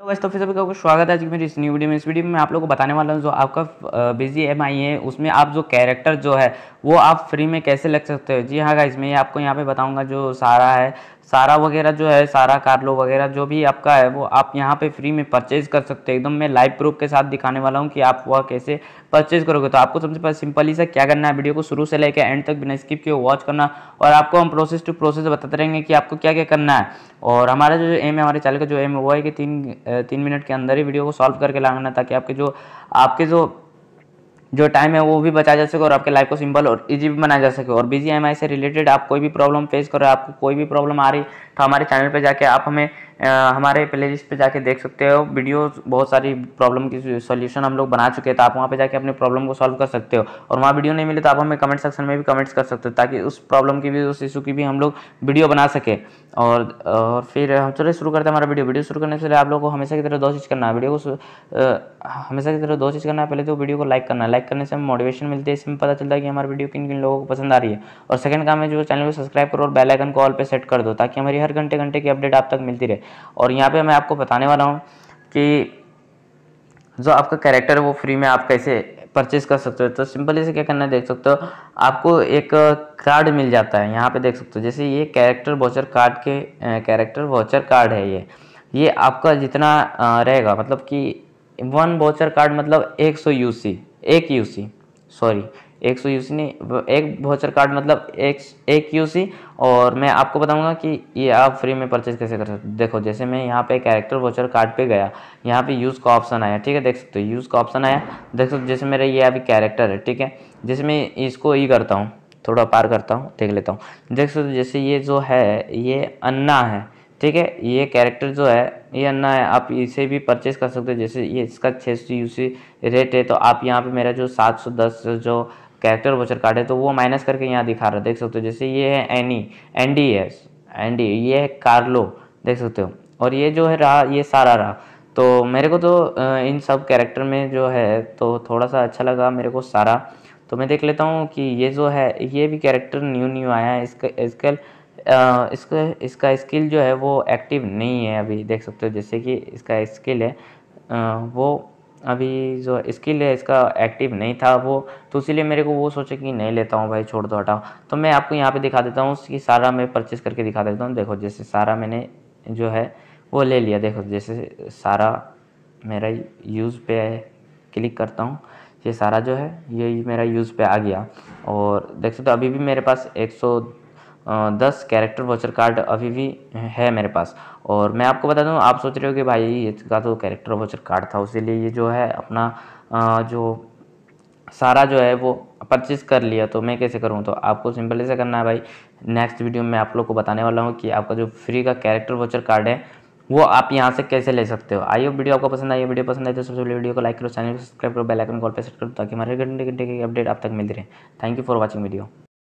तो वैसे तो फिर सभी का स्वागत है आज मेरी इस न्यू वीडियो में इस वीडियो में आप लोगों को बताने वाला हूँ जो आपका बिजी एम आई है उसमें आप जो कैरेक्टर जो है वो आप फ्री में कैसे लग सकते हो जी हाँ इसमें आपको यहाँ पे बताऊंगा जो सारा है सारा वगैरह जो है सारा कार्लो वगैरह जो भी आपका है वो आप यहाँ पे फ्री में परचेज कर सकते हैं एकदम मैं लाइव प्रूफ के साथ दिखाने वाला हूँ कि आप वह कैसे परचेज करोगे तो आपको सबसे पहले सिंपली से क्या करना है वीडियो को शुरू से लेकर एंड तक बिना स्किप किए वॉच करना और आपको हम प्रोसेस टू प्रोसेस बताते रहेंगे कि आपको क्या क्या करना है और हमारा जो एम है हमारे चैनल का जो एम है वो है कि तीन तीन मिनट के अंदर ही वीडियो को सॉल्व करके लाना ताकि आपके जो आपके जो जो टाइम है वो भी बचा जा सके और आपके लाइफ को सिंपल और इजी भी बनाया जा सके और बी से रिलेटेड आप कोई भी प्रॉब्लम फेस कर रहे हो आपको कोई भी प्रॉब्लम आ रही तो हमारे चैनल पर जाके आप हमें हमारे प्ले लिस्ट पर जाके देख सकते हो वीडियो बहुत सारी प्रॉब्लम की सॉल्यूशन हम लोग बना चुके हैं तो आप वहाँ पे जाके अपने प्रॉब्लम को सॉल्व कर सकते हो और वहाँ वीडियो नहीं मिले तो आप हमें कमेंट सेक्शन में भी कमेंट्स कर सकते हो ताकि उस प्रॉब्लम की भी उस इशू की भी हम लोग वीडियो बना सके और और फिर हम चले शुरू करते हैं हमारा वीडियो वीडियो शुरू करने से पहले आप लोगों को हमेशा की तरह दो चीज़ करना है वीडियो को हमेशा की तरह दो चीज़ करना है पहले तो वीडियो को लाइक करना है लाइक करने से हमें मोटिवेशन मिलती है इसमें पता चलता है कि हमारे वीडियो किन किन लोगों को पसंद आ रही है और सेकंड काम है जो चैनल को सब्सक्राइब करो और बेलाइकन को ऑल पर सेट कर दो ताकि हमारी हर घंटे घंटे की अपडेट आप तक मिलती रहे और यहाँ पे मैं आपको बताने वाला हूँ कि जो आपका कैरेक्टर है वो फ्री में आप कैसे परचेज कर सकते हो तो सिंपली से क्या करना है देख सकते हो आपको एक कार्ड मिल जाता है यहाँ पे देख सकते हो जैसे ये कैरेक्टर वाचर कार्ड के कैरेक्टर वाचर कार्ड है ये ये आपका जितना रहेगा मतलब कि वन वाचर कार्ड मतलब एक सौ यू सी एक यू सी सॉरी एक सौ यूसी नहीं एक वोचर कार्ड मतलब एक एक यूसी और मैं आपको बताऊंगा कि ये आप फ्री में परचेज कैसे कर सकते देखो जैसे मैं यहाँ पे कैरेक्टर वोचर कार्ड पे गया यहाँ पे यूज़ का ऑप्शन आया ठीक है देख सकते हो यूज़ का ऑप्शन आया देख सकते जैसे मेरा ये अभी कैरेक्टर है ठीक है जैसे मैं इसको ये करता हूँ थोड़ा पार करता हूँ देख लेता हूँ देख सकते जैसे ये जो है ये अन्ना है ठीक है ये कैरेक्टर जो है ये अन्ना है आप इसे भी परचेज कर सकते हो जैसे ये इसका छः सौ यू रेट है तो आप यहाँ पे मेरा जो सात सौ दस जो कैरेक्टर वोचर कार्ड है तो वो माइनस करके यहाँ दिखा रहा है देख सकते हो जैसे ये है any N D S N D ये है कार्लो देख सकते हो और ये जो है रहा ये सारा रहा तो मेरे को तो इन सब कैरेक्टर में जो है तो थोड़ा सा अच्छा लगा मेरे को सारा तो मैं देख लेता हूँ कि ये जो है ये भी कैरेक्टर न्यू न्यू आया है इसका इसका इसका इसका स्किल जो है वो एक्टिव नहीं है अभी देख सकते हो जैसे कि इसका स्किल है वो अभी जो स्किल है इसका एक्टिव नहीं था वो तो इसीलिए मेरे को वो सोचे कि नहीं लेता हूँ भाई छोड़ दो हटाओ तो मैं आपको यहाँ पे दिखा देता हूँ कि सारा मैं परचेज़ करके दिखा देता हूँ देखो जैसे सारा मैंने जो है वो ले लिया देखो जैसे सारा मेरा यूज़ पे है क्लिक करता हूँ ये सारा जो है ये मेरा यूज़ पे आ गया और देख सकते हो तो अभी भी मेरे पास एक सौ दस कैरेक्टर वाचर कार्ड अभी भी है मेरे पास और मैं आपको बता दूं आप सोच रहे हो कि भाई इसका तो कैरेक्टर वाचर कार्ड था लिए ये जो है अपना जो सारा जो है वो परचेज कर लिया तो मैं कैसे करूँ तो आपको सिंपल ऐसे करना है भाई नेक्स्ट वीडियो में आप लोग को बताने वाला हूँ कि आपका जो फ्री का कैरेक्टर वाचर कार्ड है वो आप यहाँ से कैसे ले सकते हो आइए वीडियो आपको पसंद आई वीडियो पसंद आई तो सबसे पहले वीडियो को लाइक करो चैनल को सब्सक्राइब करो बेल आइकन कॉल पर सेट करो ताकि हमारे घंटे घंटे की अपडेट आप तक मिल रहे thank you for watching video